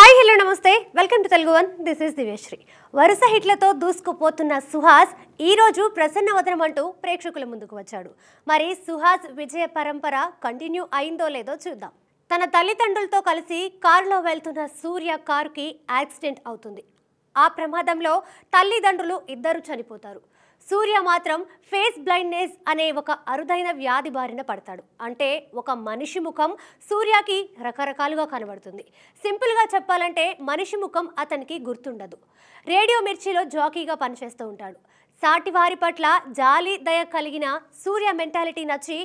hi hello నమస్తే welcome to Telugu one this is Divyasri వరుస హిట్లతో దూసుకుపోతున్న సుహాస్ ఈరోజు ప్రసన్నవదనం అంటూ ప్రేక్షకుల ముందుకు వచ్చాడు మరి సుహాస్ విజయ పరంపర కంటిన్యూ అయిందో లేదో చూద్దాం తన తల్లిదండ్రులతో కలిసి కారులో వెళ్తున్న సూర్య కారుకి యాక్సిడెంట్ అవుతుంది ఆ ప్రమాదంలో తల్లిదండ్రులు ఇద్దరు చనిపోతారు సూర్య మాత్రం ఫేస్ బ్లైండ్నెస్ అనే ఒక అరుదైన వ్యాధి బారిన పడతాడు అంటే ఒక మనిషి ముఖం సూర్యకి రకరకాలుగా కనబడుతుంది సింపుల్గా చెప్పాలంటే మనిషి ముఖం అతనికి గుర్తుండదు రేడియో మిర్చిలో జాకీగా పనిచేస్తూ ఉంటాడు సాటివారి పట్ల జాలి దయ కలిగిన సూర్య మెంటాలిటీ నచ్చి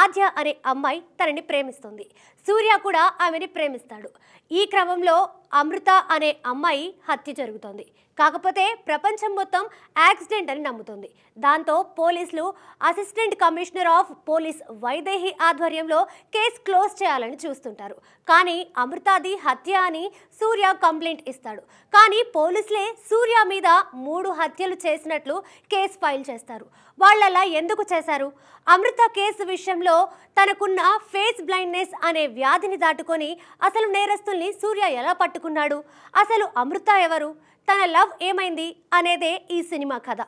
ఆద్య అనే అమ్మాయి తనని ప్రేమిస్తుంది సూర్య కూడా ఆమెని ప్రేమిస్తాడు ఈ క్రమంలో అమృత అనే అమ్మాయి హత్య జరుగుతుంది కాకపోతే ప్రపంచం మొత్తం యాక్సిడెంట్ అని నమ్ముతుంది దాంతో పోలీసులు assistant commissioner of police Vaidehi ఆధ్వర్యంలో కేసు క్లోజ్ చేయాలని చూస్తుంటారు కానీ అమృతాది హత్య అని సూర్య కంప్లైంట్ ఇస్తాడు కానీ పోలీసులే సూర్య మీద మూడు హత్యలు చేసినట్లు కేసు ఫైల్ చేస్తారు వాళ్ళు అలా ఎందుకు చేశారు అమృత కేసు విషయంలో తనకున్న ఫేస్ బ్లైండ్నెస్ అనే వ్యాధిని దాటుకొని అసలు నేరస్తుల్ని సూర్య ఎలా పట్టుకున్నాడు అసలు అమృత ఎవరు తన లవ్ ఏమైంది అనేదే ఈ సినిమా కథ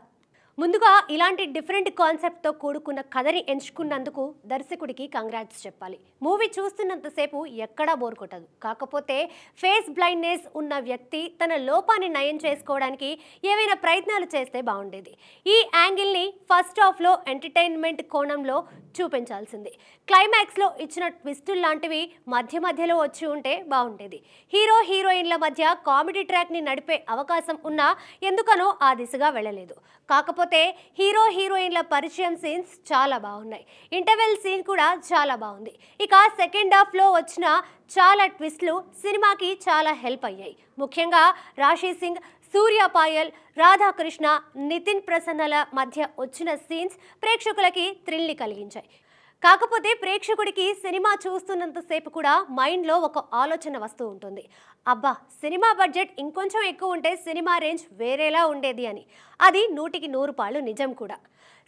ముందుగా ఇలాంటి డిఫరెంట్ కాన్సెప్ట్తో కూడుకున్న కథని ఎంచుకున్నందుకు దర్శకుడికి కంగ్రాట్స్ చెప్పాలి మూవీ చూస్తున్నంతసేపు ఎక్కడా బోర్ కొట్టదు కాకపోతే ఫేస్ బ్లైండ్నెస్ ఉన్న వ్యక్తి తన లోపాన్ని నయం చేసుకోవడానికి ఏవైనా ప్రయత్నాలు చేస్తే బాగుండేది ఈ యాంగిల్ని ఫస్ట్ హాఫ్లో ఎంటర్టైన్మెంట్ కోణంలో చూపించాల్సింది క్లైమాక్స్లో ఇచ్చిన ట్విస్టుల్ లాంటివి మధ్య మధ్యలో వచ్చి ఉంటే బాగుండేది హీరో హీరోయిన్ల మధ్య కామెడీ ట్రాక్ని నడిపే అవకాశం ఉన్నా ఎందుకనో ఆ దిశగా వెళ్ళలేదు కాకపోతే కాకపోతే హీరో హీరోయిన్ల పరిచయం సీన్స్ చాలా బాగున్నాయి ఇంటర్వెల్ సీన్ కూడా చాలా బాగుంది ఇక సెకండ్ హాఫ్లో వచ్చిన చాలా ట్విస్ట్లు సినిమాకి చాలా హెల్ప్ అయ్యాయి ముఖ్యంగా రాశి సింగ్ సూర్య పాయల్ రాధాకృష్ణ నితిన్ ప్రసన్నల మధ్య వచ్చిన సీన్స్ ప్రేక్షకులకి థ్రిల్ని కలిగించాయి కాకపోతే ప్రేక్షకుడికి సినిమా చూస్తున్నంతసేపు కూడా మైండ్లో ఒక ఆలోచన వస్తూ ఉంటుంది అబ్బా సినిమా బడ్జెట్ ఇంకొంచెం ఎక్కువ ఉంటే సినిమా రేంజ్ వేరేలా ఉండేది అని అది నూటికి నూరు పాళ్ళు నిజం కూడా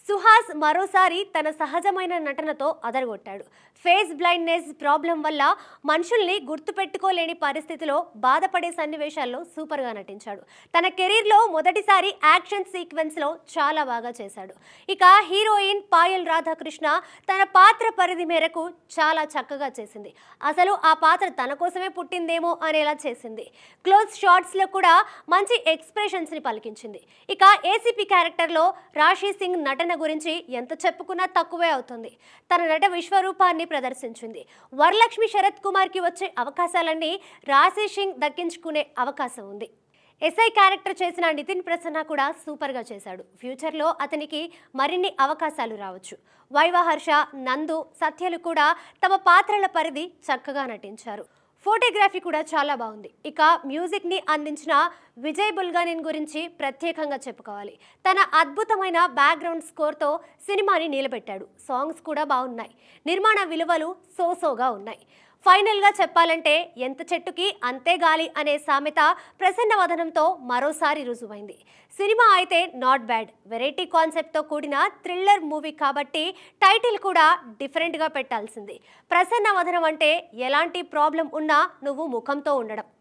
సుహాస్ మరోసారి తన సహజమైన నటనతో అదరగొట్టాడు ఫేస్ బ్లైండ్నెస్ ప్రాబ్లం వల్ల మనుషుల్ని గుర్తుపెట్టుకోలేని పరిస్థితిలో బాధపడే సన్నివేశాల్లో సూపర్గా నటించాడు తన కెరీర్లో మొదటిసారి యాక్షన్ సీక్వెన్స్లో చాలా బాగా చేశాడు ఇక హీరోయిన్ పాయల్ రాధాకృష్ణ తన పాత్ర పరిధి మేరకు చాలా చక్కగా చేసింది అసలు ఆ పాత్ర తన కోసమే పుట్టిందేమో అనేలా చేసింది క్లోజ్ షార్ట్స్లో కూడా మంచి ఎక్స్ప్రెషన్స్ని పలికించింది ఇక ఏసీపీ క్యారెక్టర్లో రాశి సింగ్ నటన గురించి ఎంత చెప్పుకున్నా తక్కువే అవుతుంది తన నట విశ్వరూపాన్ని ప్రదర్శించింది వరలక్ష్మి శరత్ కుమార్కి వచ్చే అవకాశాలన్నీ రాశి సింగ్ దక్కించుకునే అవకాశం ఉంది ఎస్ఐ క్యారెక్టర్ చేసిన నితిన్ ప్రసన్న కూడా సూపర్గా చేశాడు ఫ్యూచర్లో అతనికి మరిన్ని అవకాశాలు రావచ్చు వైవ హర్ష నందు సత్యలు కూడా తమ పాత్రల పరిధి చక్కగా నటించారు ఫోటోగ్రఫీ కూడా చాలా బాగుంది ఇక మ్యూజిక్ని అందించిన విజయ్ బుల్గానిన్ గురించి ప్రత్యేకంగా చెప్పుకోవాలి తన అద్భుతమైన బ్యాక్గ్రౌండ్ స్కోర్తో సినిమాని నిలబెట్టాడు సాంగ్స్ కూడా బాగున్నాయి నిర్మాణ విలువలు సోసోగా ఉన్నాయి ఫైనల్గా చెప్పాలంటే ఎంత చెట్టుకి అంతే గాలి అనే సామెత ప్రసన్న వదనంతో మరోసారి రుజువైంది సినిమా అయితే నాట్ బ్యాడ్ వెరైటీ కాన్సెప్ట్తో కూడిన థ్రిల్లర్ మూవీ కాబట్టి టైటిల్ కూడా డిఫరెంట్గా పెట్టాల్సింది ప్రసన్న వదనం అంటే ఎలాంటి ప్రాబ్లం ఉన్నా నువ్వు ముఖంతో ఉండడం